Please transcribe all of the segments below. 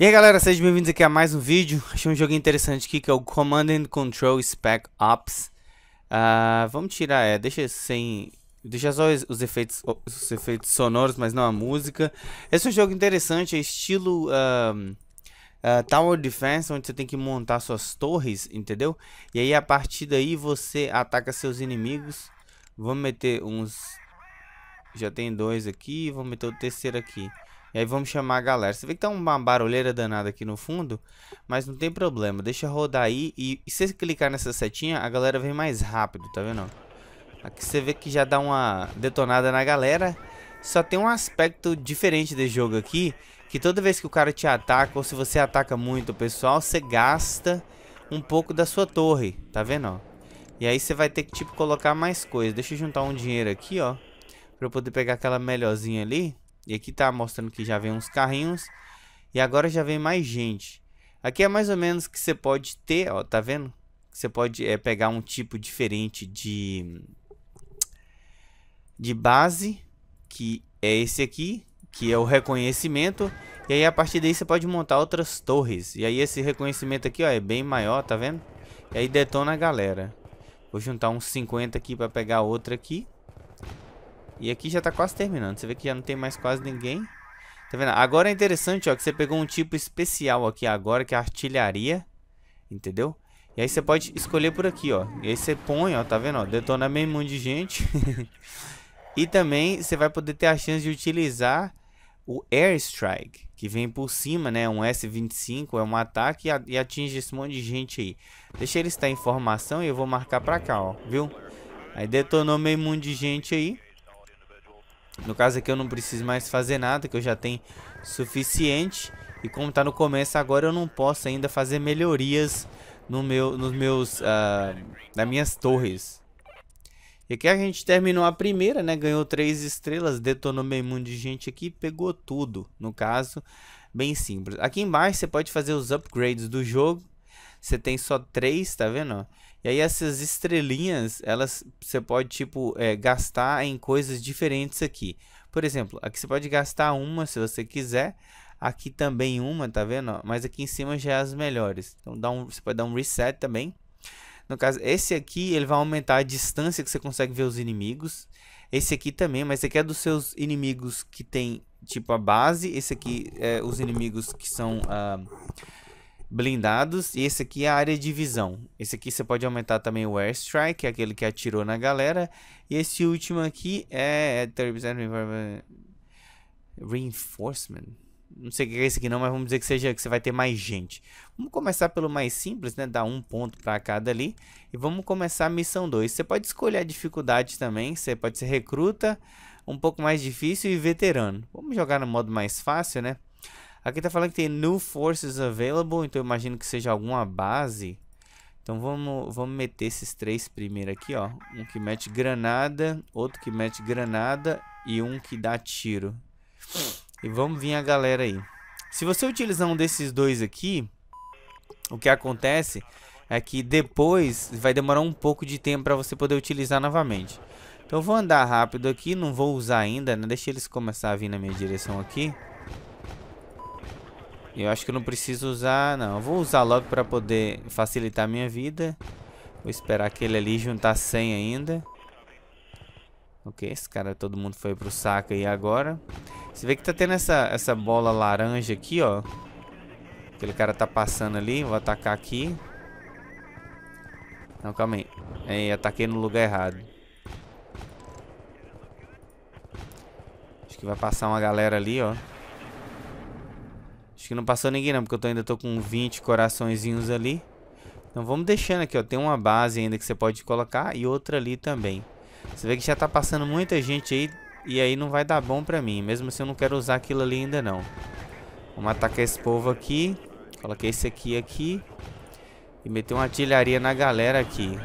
E aí galera, sejam bem-vindos aqui a mais um vídeo. Achei um jogo interessante aqui que é o Command and Control Spec Ops. Uh, vamos tirar, é, deixa sem. Deixa só os, os efeitos, os efeitos sonoros, mas não a música. Esse é um jogo interessante, é estilo uh, uh, Tower Defense, onde você tem que montar suas torres, entendeu? E aí a partir daí você ataca seus inimigos. Vamos meter uns. Já tem dois aqui, vamos meter o terceiro aqui. E aí vamos chamar a galera. Você vê que tá uma barulheira danada aqui no fundo, mas não tem problema. Deixa rodar aí e, e se você clicar nessa setinha, a galera vem mais rápido, tá vendo? Aqui você vê que já dá uma detonada na galera. Só tem um aspecto diferente desse jogo aqui, que toda vez que o cara te ataca, ou se você ataca muito o pessoal, você gasta um pouco da sua torre, tá vendo, E aí você vai ter que, tipo, colocar mais coisas. Deixa eu juntar um dinheiro aqui, ó, pra eu poder pegar aquela melhorzinha ali. E aqui tá mostrando que já vem uns carrinhos. E agora já vem mais gente. Aqui é mais ou menos que você pode ter, ó, tá vendo? Você pode é, pegar um tipo diferente de, de base, que é esse aqui, que é o reconhecimento. E aí a partir daí você pode montar outras torres. E aí esse reconhecimento aqui, ó, é bem maior, tá vendo? E aí detona a galera. Vou juntar uns 50 aqui para pegar outra aqui. E aqui já tá quase terminando. Você vê que já não tem mais quase ninguém. Tá vendo? Agora é interessante, ó, que você pegou um tipo especial aqui agora, que é artilharia. Entendeu? E aí você pode escolher por aqui, ó. E aí você põe, ó, tá vendo? Ó, detona meio mundo de gente. e também você vai poder ter a chance de utilizar o Airstrike, que vem por cima, né? Um S-25, é um ataque e, e atinge esse monte de gente aí. Deixa ele estar em formação e eu vou marcar pra cá, ó, viu? Aí detonou meio mundo de gente aí. No caso aqui eu não preciso mais fazer nada, que eu já tenho suficiente. E como está no começo agora, eu não posso ainda fazer melhorias no meu, nos meus, uh, nas minhas torres. E aqui a gente terminou a primeira, né? Ganhou três estrelas, detonou meio mundo de gente aqui, pegou tudo. No caso, bem simples. Aqui embaixo você pode fazer os upgrades do jogo você tem só três, tá vendo? E aí essas estrelinhas, elas você pode tipo é, gastar em coisas diferentes aqui. Por exemplo, aqui você pode gastar uma se você quiser. Aqui também uma, tá vendo? Mas aqui em cima já é as melhores. Então dá um, você pode dar um reset também. No caso, esse aqui ele vai aumentar a distância que você consegue ver os inimigos. Esse aqui também, mas esse aqui é dos seus inimigos que tem tipo a base. Esse aqui é os inimigos que são uh, blindados. E esse aqui é a área de visão. Esse aqui você pode aumentar também o airstrike, é aquele que atirou na galera. E esse último aqui é, reinforcement. Não sei o que é esse aqui não, mas vamos dizer que seja que você vai ter mais gente. Vamos começar pelo mais simples, né? Dar um ponto para cada ali. E vamos começar a missão 2. Você pode escolher a dificuldade também. Você pode ser recruta, um pouco mais difícil e veterano. Vamos jogar no modo mais fácil, né? Aqui tá falando que tem new forces available, então eu imagino que seja alguma base. Então vamos, vamos meter esses três primeiros aqui, ó. Um que mete granada, outro que mete granada e um que dá tiro. E vamos vir a galera aí. Se você utilizar um desses dois aqui, o que acontece é que depois vai demorar um pouco de tempo para você poder utilizar novamente. Então vou andar rápido aqui, não vou usar ainda, né? Deixa eles começar a vir na minha direção aqui. Eu acho que não preciso usar, não. Vou usar logo pra poder facilitar a minha vida. Vou esperar aquele ali juntar 100 ainda. Ok, esse cara, todo mundo foi pro saco aí agora. Você vê que tá tendo essa, essa bola laranja aqui, ó. Aquele cara tá passando ali, vou atacar aqui. Não, calma aí. Aí, ataquei no lugar errado. Acho que vai passar uma galera ali, ó. Acho que não passou ninguém não, porque eu tô, ainda tô com 20 coraçõezinhos ali. Então vamos deixando aqui, ó. Tem uma base ainda que você pode colocar e outra ali também. Você vê que já tá passando muita gente aí e aí não vai dar bom pra mim. Mesmo assim eu não quero usar aquilo ali ainda não. Vamos atacar esse povo aqui. Coloquei esse aqui aqui. E meter uma artilharia na galera aqui.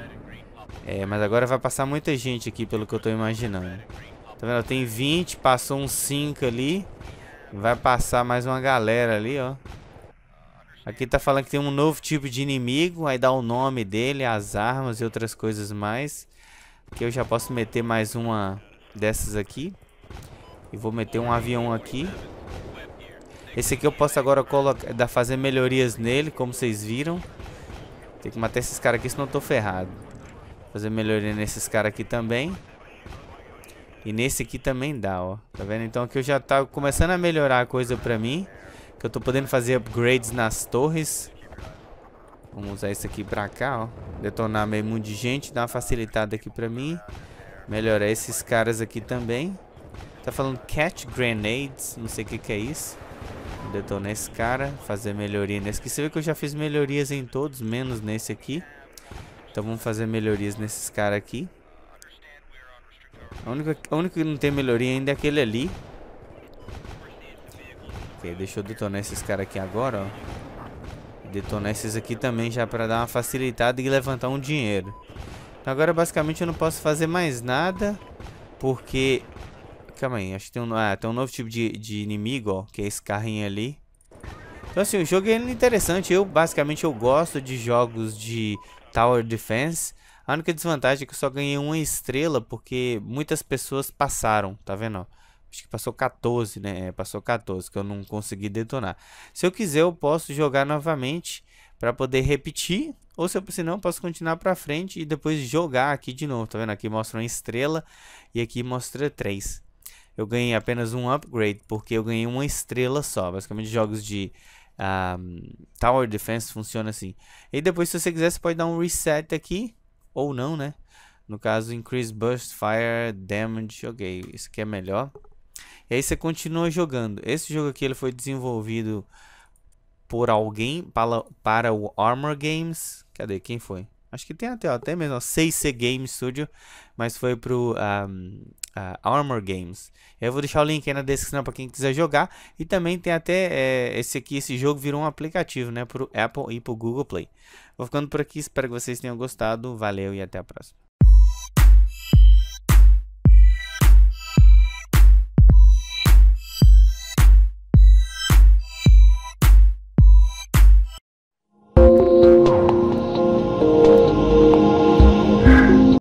É, mas agora vai passar muita gente aqui, pelo que eu tô imaginando. Tá vendo? Tem 20, passou uns 5 ali. Vai passar mais uma galera ali, ó. Aqui tá falando que tem um novo tipo de inimigo. Aí dá o nome dele, as armas e outras coisas mais. Que eu já posso meter mais uma dessas aqui. E vou meter um avião aqui. Esse aqui eu posso agora colocar, dar, fazer melhorias nele, como vocês viram. Tem que matar esses caras aqui, senão eu tô ferrado. Fazer melhoria nesses caras aqui também. E nesse aqui também dá, ó. Tá vendo? Então aqui eu já tá começando a melhorar a coisa pra mim. Que eu tô podendo fazer upgrades nas torres. Vamos usar isso aqui pra cá, ó. Detonar meio mundo de gente. dá uma facilitada aqui pra mim. Melhorar esses caras aqui também. Tá falando catch grenades. Não sei o que que é isso. Detonar esse cara. Fazer melhoria nesse aqui. Você vê que eu já fiz melhorias em todos, menos nesse aqui. Então vamos fazer melhorias nesses caras aqui. A única, a única que não tem melhoria ainda é aquele ali. Ok, deixa eu detonar esses caras aqui agora, ó. Detonar esses aqui também já pra dar uma facilitada e levantar um dinheiro. Então, agora, basicamente, eu não posso fazer mais nada. Porque... Calma aí, acho que tem um, ah, tem um novo tipo de, de inimigo, ó. Que é esse carrinho ali. Então, assim, o jogo é interessante. Eu, basicamente, eu gosto de jogos de Tower Defense. A única desvantagem é que eu só ganhei uma estrela porque muitas pessoas passaram, tá vendo? Acho que passou 14, né? É, passou 14, que eu não consegui detonar. Se eu quiser, eu posso jogar novamente para poder repetir. Ou se, eu, se não, posso continuar para frente e depois jogar aqui de novo. Tá vendo? Aqui mostra uma estrela e aqui mostra três. Eu ganhei apenas um upgrade, porque eu ganhei uma estrela só. Basicamente, jogos de um, ah, Tower Defense funciona assim. E depois, se você quiser, você pode dar um reset aqui ou não, né? No caso, Increase Burst, Fire, Damage, joguei. isso aqui é melhor. E aí você continua jogando. Esse jogo aqui ele foi desenvolvido por alguém para, para o Armor Games. Cadê? Quem foi? Acho que tem até, até mesmo, ó, 6C Game Studio. Mas foi pro um, uh, Armor Games. Eu vou deixar o link aí na descrição para quem quiser jogar. E também tem até é, esse aqui, esse jogo virou um aplicativo, né? Para o Apple e para o Google Play. Vou ficando por aqui, espero que vocês tenham gostado. Valeu e até a próxima.